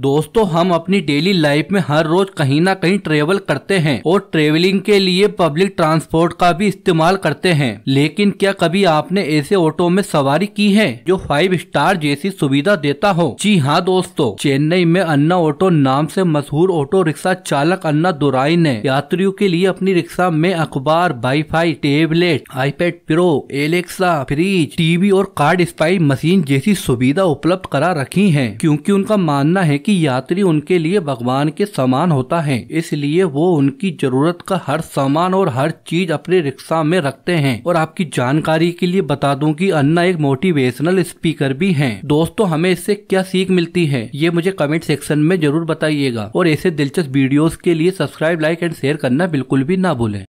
दोस्तों हम अपनी डेली लाइफ में हर रोज कहीं ना कहीं ट्रेवल करते हैं और ट्रेवलिंग के लिए पब्लिक ट्रांसपोर्ट का भी इस्तेमाल करते हैं लेकिन क्या कभी आपने ऐसे ऑटो में सवारी की है जो फाइव स्टार जैसी सुविधा देता हो जी हाँ दोस्तों चेन्नई में अन्ना ऑटो नाम से मशहूर ऑटो रिक्शा चालक अन्ना दुराई ने यात्रियों के लिए अपनी रिक्शा में अखबार wifi tablet iPad Pro Alexa fridge TV और कार्ड स्पाई मशीन जैसी सुविधा उपलब्ध करा रखी है क्यूँकी उनका मानना है कि यात्री उनके लिए भगवान के समान होता है इसलिए वो उनकी जरूरत का हर सामान और हर चीज अपने रिक्शा में रखते हैं और आपकी जानकारी के लिए बता दूं कि अन्ना एक मोटिवेशनल स्पीकर भी हैं दोस्तों हमें इससे क्या सीख मिलती है ये मुझे कमेंट सेक्शन में जरूर बताइएगा और ऐसे दिलचस्प वीडियोस के लिए सब्सक्राइब लाइक एंड शेयर करना बिल्कुल भी ना भूलें